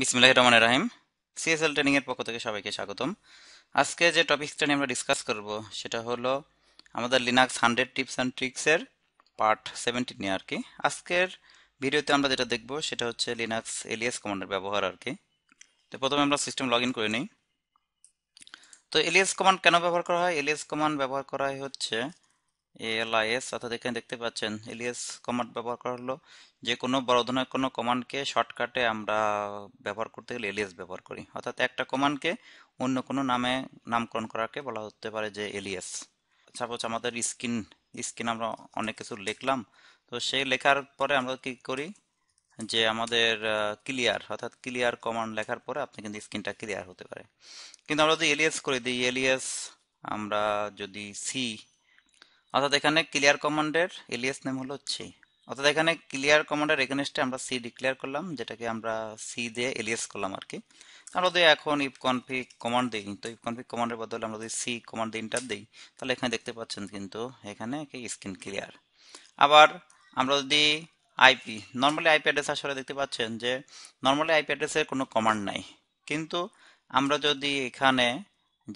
বিসমুল্লাহ রহমান রাহিম সিএসএল ট্রেনিংয়ের পক্ষ থেকে সবাইকে স্বাগতম আজকে যে টপিকটা নিয়ে আমরা ডিসকাস করব সেটা হলো আমাদের লিনাক্স হান্ড্রেড টিপস অ্যান্ড ট্রিক্সের পার্ট সেভেন্টি নিয়ে আর কি আজকের ভিডিওতে আমরা যেটা দেখব সেটা হচ্ছে লিনাক্স এলিয়াস কমান্ডের ব্যবহার আর কি তো প্রথমে আমরা সিস্টেম লগ ইন করে নিই তো এলিয়াস কমান্ড কেন ব্যবহার করা হয় এলিয়াস কমান্ড ব্যবহার করা হয় হচ্ছে এলআইএস অর্থাৎ এখানে দেখতে পাচ্ছেন এলিএস কমান্ড ব্যবহার করা হলো যে কোনো বড় ধরনের কোনো কমান্ডকে শর্টকাটে আমরা ব্যবহার করতে গেলে এলিএস ব্যবহার করি অর্থাৎ একটা কমান্ডকে অন্য কোনো নামে নামকরণ করাকে বলা হতে পারে যে এলিএস সাপোজ আমাদের স্ক্রিন স্ক্রিন আমরা অনেক কিছু লিখলাম তো সেই লেখার পরে আমরা কি করি যে আমাদের ক্লিয়ার অর্থাৎ ক্লিয়ার কমান্ড লেখার পরে আপনি কিন্তু স্ক্রিনটা ক্লিয়ার হতে পারে কিন্তু আমরা যদি এলিএস করে দিই এলিএস আমরা যদি সি অর্থাৎ এখানে ক্লিয়ার কমান্ডের এলিয়াস নেম হলো চি অর্থাৎ এখানে ক্লিয়ার কমান্ডের এগেনস্টে আমরা সি ডিক্লেয়ার করলাম যেটাকে আমরা সি দিয়ে এলিয়াস করলাম আর কি আমরা যদি এখন ইফ কনফিগ কমান্ড দিই তো ইফ কনফিগ কমান্ডের বদলে আমরা যদি সি কমান্ড দিয়ে ইন্টার দিই তাহলে এখানে দেখতে পাচ্ছেন কিন্তু এখানে কি স্ক্রিন ক্লিয়ার আবার আমরা যদি আইপি নর্মালি আইপি অ্যাড্রেস আসলে দেখতে পাচ্ছেন যে নর্মালি আইপি অ্যাড্রেসের কোনো কমান্ড নাই কিন্তু আমরা যদি এখানে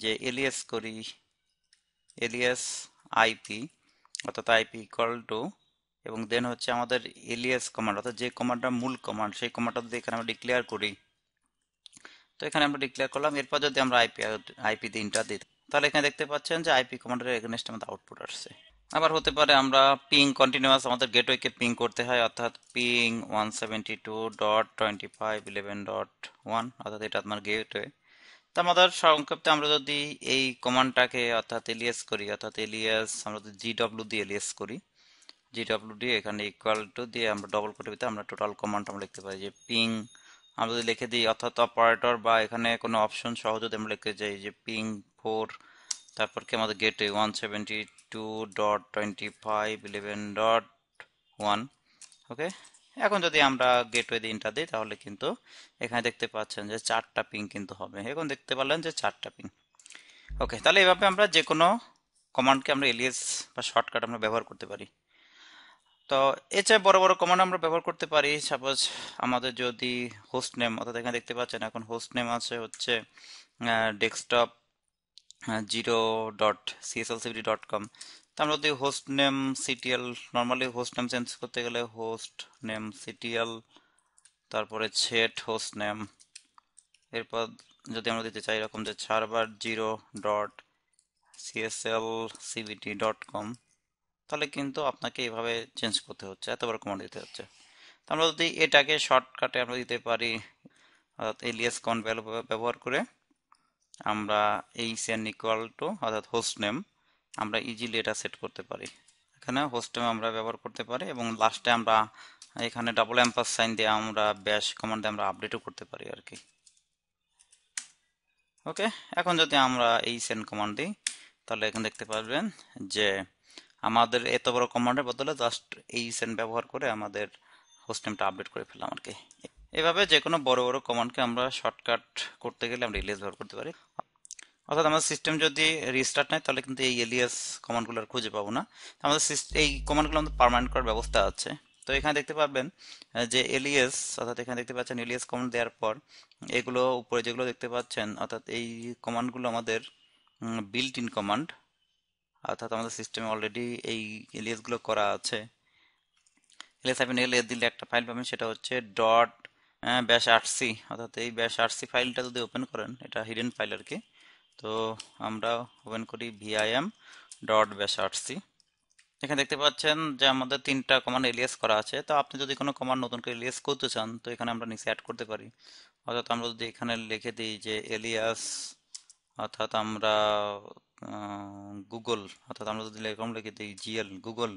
যে এলিয়াস করি এলিয়াস আইপি অর্থাৎ আইপি ইকুয়াল টু এবং দেন হচ্ছে আমাদের এলিয়াস কমান্ড অর্থাৎ যে কমান্ডটা মূল কমান্ড সেই কমান্ডটা যদি এখানে আমরা ডিক্লেয়ার করি তো এখানে আমরা ডিক্লেয়ার করলাম এরপর যদি আমরা আইপি আইপি দিয়ে ইন্টার দিই তাহলে এখানে দেখতে পাচ্ছেন যে আইপি কমান্ডের এগেনস্ট আমাদের আউটপুট আসছে আবার হতে পারে আমরা পিং কন্টিনিউয়াস আমাদের গেটওয়েকে পিং করতে হয় অর্থাৎ ping one seventy two dot twenty five eleven dot one অর্থাৎ এটা আমার গেটওয়ে তার আমাদের সংক্ষেপে আমরা যদি এই কমান্ডটাকে অর্থাৎ এলিয়াস করি অর্থাৎ এলিয়াস আমরা যদি জিডব্লিউ দিয়ে এলিয়াস করি জিডব্লিউ ডি এখানে ইকুয়াল টু দিয়ে আমরা ডবল করে দিতে আমরা টোটাল কমান্ড আমরা লিখতে পারি যে পিং আমরা যদি লিখে দিই অর্থাৎ অপারেটর বা এখানে কোনো অপশন সহ যদি আমরা লিখতে চাই যে পিং ফোর তারপর কি আমাদের গেটে one seventy two dot twenty five eleven dot one okay এখন যদি আমরা গেটওয়ে ইন্টার দিই তাহলে কিন্তু এখানে দেখতে পাচ্ছেন যে চারটা পিং কিন্তু হবে এখন দেখতে পারলেন যে চারটা পিং ওকে তাহলে এভাবে আমরা যে কোনো কমান্ডকে আমরা এলিয়েস বা শর্টকাট আমরা ব্যবহার করতে পারি তো এছাড়া বড় বড় কমান্ড আমরা ব্যবহার করতে পারি সাপোজ আমাদের যদি হোস্ট নেম অর্থাৎ এখানে দেখতে পাচ্ছেন এখন হোস্ট নেম আছে হচ্ছে desktop zero dot CSLCB dot com তো আমরা যদি host name CTL normally host name change করতে গেলে হোস্ট নেম সিটিএল তারপরে সেট হোস্ট নেম এরপর যদি আমরা দিতে চাই এরকম যে server zero dot CSL CBT dot com তাহলে কিন্তু আপনাকে এইভাবে চেঞ্জ করতে হচ্ছে এতবার কমান্ড দিতে হচ্ছে তো আমরা যদি এটাকে শর্টকাটে আমরা দিতে পারি অর্থাৎ এলিয়াস কন ব্যবহার করে আমরা এই সেন ইকুয়াল টু অর্থাৎ হোস্ট নেম আমরা ইজিলি এটা সেট করতে পারি এখানে হোস্টেম আমরা ব্যবহার করতে পারি এবং লাস্টে আমরা এখানে ডাবল অ্যাম্পাস সাইন দিয়ে আমরা ব্যাশ কমান্ড দিয়ে আমরা আপডেটও করতে পারি আর কি ওকে এখন যদি আমরা এই সেন্ড কমান্ড দিই তাহলে এখন দেখতে পারবেন যে আমাদের এত বড় কমান্ডের বদলে জাস্ট এই সেন্ড ব্যবহার করে আমাদের হোস্টেমটা আপডেট করে ফেললাম আর কি এভাবে যে কোনো বড় বড় কমান্ডকে আমরা শর্টকাট করতে গেলে আমরা রিলিজ ব্যবহার করতে পারি অর্থাৎ আমাদের সিস্টেম যদি রিস্টার্ট নেয় তাহলে কিন্তু এই এলিয়াস কমান্ডগুলো আর খুঁজে পাবো না আমাদের এই কমান্ডগুলো আমাদের পারমানেন্ট করার ব্যবস্থা আছে তো এখানে দেখতে পাবেন যে এলিয়াস অর্থাৎ এখানে দেখতে পাচ্ছেন এলিয়াস কমান্ড দেওয়ার পর এগুলো উপরে যেগুলো দেখতে পাচ্ছেন অর্থাৎ এই কমান্ডগুলো আমাদের বিল্ট ইন কমান্ড অর্থাৎ আমাদের সিস্টেমে অলরেডি এই এলিয়াসগুলো করা আছে এলিয়াস আপনি এলিয়াস দিলে একটা ফাইল পাবেন সেটা হচ্ছে ডট ব্যাশ আরসি অর্থাৎ এই ব্যাশ আরসি ফাইলটা যদি ওপেন করেন এটা হিডেন ফাইল আর কি তো আমরা ওপেন করি ভিআইএম ডট ব্যাশ আরসি এখানে দেখতে পাচ্ছেন যে আমাদের তিনটা কমান্ড এলিয়াস করা আছে তো আপনি যদি কোনো কমান্ড নতুন করে এলিয়াস করতে চান তো এখানে আমরা নিচে অ্যাড করতে পারি অর্থাৎ আমরা যদি এখানে লিখে দিই যে এলিয়াস অর্থাৎ আমরা গুগল অর্থাৎ আমরা যদি এরকম লিখে দিই জিএল গুগল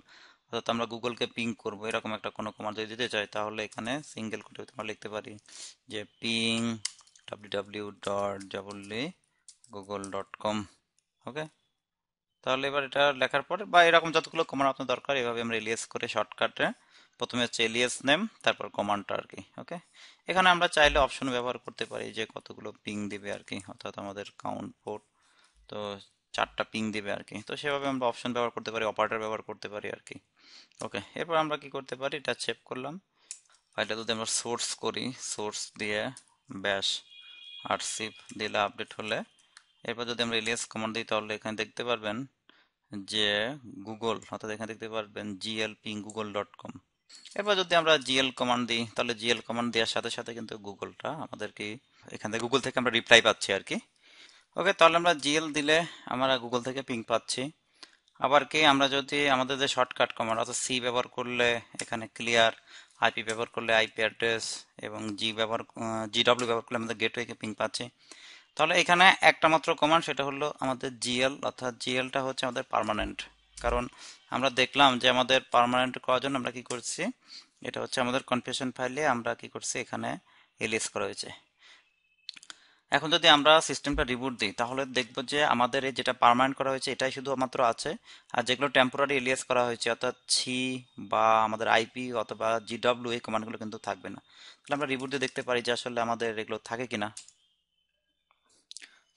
অর্থাৎ আমরা গুগলকে পিং করবো এরকম একটা কোনো কমান্ড যদি দিতে চাই তাহলে এখানে সিঙ্গেল কোটে আমরা লিখতে পারি যে ping W W dot W Google dot com okay তাহলে এবার এটা লেখার পরে বা এরকম যতগুলো কমান্ড আপনার দরকার এভাবে আমরা এলিয়াস করে শর্টকাটে প্রথমে হচ্ছে এলিয়াস নেম তারপর কমান্ডটা আর কি ওকে এখানে আমরা চাইলে অপশন ব্যবহার করতে পারি যে কতগুলো পিং দিবে আর কি অর্থাৎ আমাদের কাউন্ট পোর্ট তো চারটা পিং দিবে আর কি তো সেভাবে আমরা অপশন ব্যবহার করতে পারি অপারেটর ব্যবহার করতে পারি আর কি ওকে এরপর আমরা কি করতে পারি এটা সেভ করলাম ফাইলটা যদি আমরা সোর্স করি সোর্স দিয়ে আর আর্সিভ দিলে আপডেট হলে এরপর যদি আমরা এলিয়াস কমান্ড দিই তাহলে এখানে দেখতে পারবেন যে গুগল অর্থাৎ এখানে দেখতে পারবেন GL ping Google dot com এরপর যদি আমরা জিএল কমান্ড দিই তাহলে জিএল কমান্ড দেওয়ার সাথে সাথে কিন্তু গুগলটা আমাদেরকে এখান থেকে গুগল থেকে আমরা রিপ্লাই পাচ্ছি আর কি ওকে তাহলে আমরা জিএল দিলে আমরা গুগল থেকে পিং পাচ্ছি আবার কি আমরা যদি আমাদের যে শর্টকাট কমান্ড অর্থাৎ সি ব্যবহার করলে এখানে ক্লিয়ার আইপি ব্যবহার করলে আইপি অ্যাড্রেস এবং জি ব্যবহার জি ডব্লিউ ব্যবহার করলে আমাদের গেটওয়েকে পিং পাচ্ছি তাহলে এখানে একটা মাত্র কমান্ড সেটা হলো আমাদের জিএল অর্থাৎ জিএলটা হচ্ছে আমাদের পারমানেন্ট কারণ আমরা দেখলাম যে আমাদের পারমানেন্ট করার জন্য আমরা কি করছি এটা হচ্ছে আমাদের কনফিউশন ফাইলে আমরা কি করছি এখানে এলিস করা হয়েছে এখন যদি আমরা সিস্টেমটা রিবুট দিই তাহলে দেখব যে আমাদের এই যেটা পারমানেন্ট করা হয়েছে এটাই শুধুমাত্র আছে আর যেগুলো টেম্পোরারি এলিয়াস করা হয়েছে অর্থাৎ ছি বা আমাদের আইপি অথবা জিডব্লিউ এই কমান্ডগুলো কিন্তু থাকবে না তাহলে আমরা রিবুট দিয়ে দেখতে পারি যে আসলে আমাদের এগুলো থাকে কিনা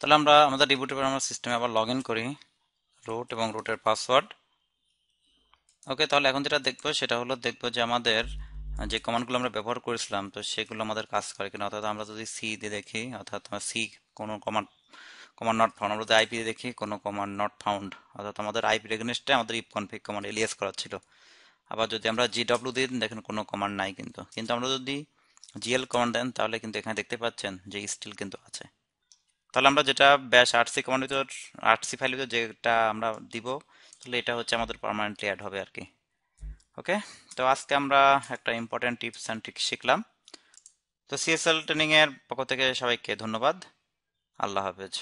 তাহলে আমরা আমাদের পর আমরা সিস্টেমে আবার লগ করি রুট এবং রুটের পাসওয়ার্ড ওকে তাহলে এখন যেটা দেখবো সেটা হলো দেখবো যে আমাদের যে কমান্ডগুলো আমরা ব্যবহার করেছিলাম তো সেগুলো আমাদের কাজ করে কিনা অর্থাৎ আমরা যদি সি দিয়ে দেখি অর্থাৎ সি কোনো কমান্ড কমান্ড নট ফাউন্ড আমরা যদি আইপি দিয়ে দেখি কোনো কমান্ড নট ফাউন্ড অর্থাৎ আমাদের আইপি রেগনেস্টে আমাদের ইপ কনফিগ কমান্ড এলিয়াস করা ছিল আবার যদি আমরা দিয়ে দিন দেখেন কোনো কমান্ড নাই কিন্তু কিন্তু আমরা যদি জিএল কমান্ড দেন তাহলে কিন্তু এখানে দেখতে পাচ্ছেন যে স্টিল কিন্তু আছে তাহলে আমরা যেটা ব্যাশ আরসি কমান্ড ভিতর আরসি ফাইল ভিতর যেটা আমরা দিব তাহলে এটা হচ্ছে আমাদের পার্মানেন্টলি অ্যাড হবে আর কি ওকে তো আজকে আমরা একটা ইম্পর্টেন্ট টিপস অ্যান্ড ট্রিক শিখলাম তো সিএসএল ট্রেনিংয়ের পক্ষ থেকে সবাইকে ধন্যবাদ আল্লাহ হাফেজ